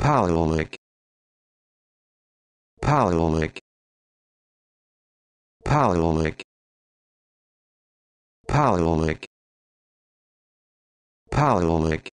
Paleolic Paleolic Paleolic Paleolic Paleolic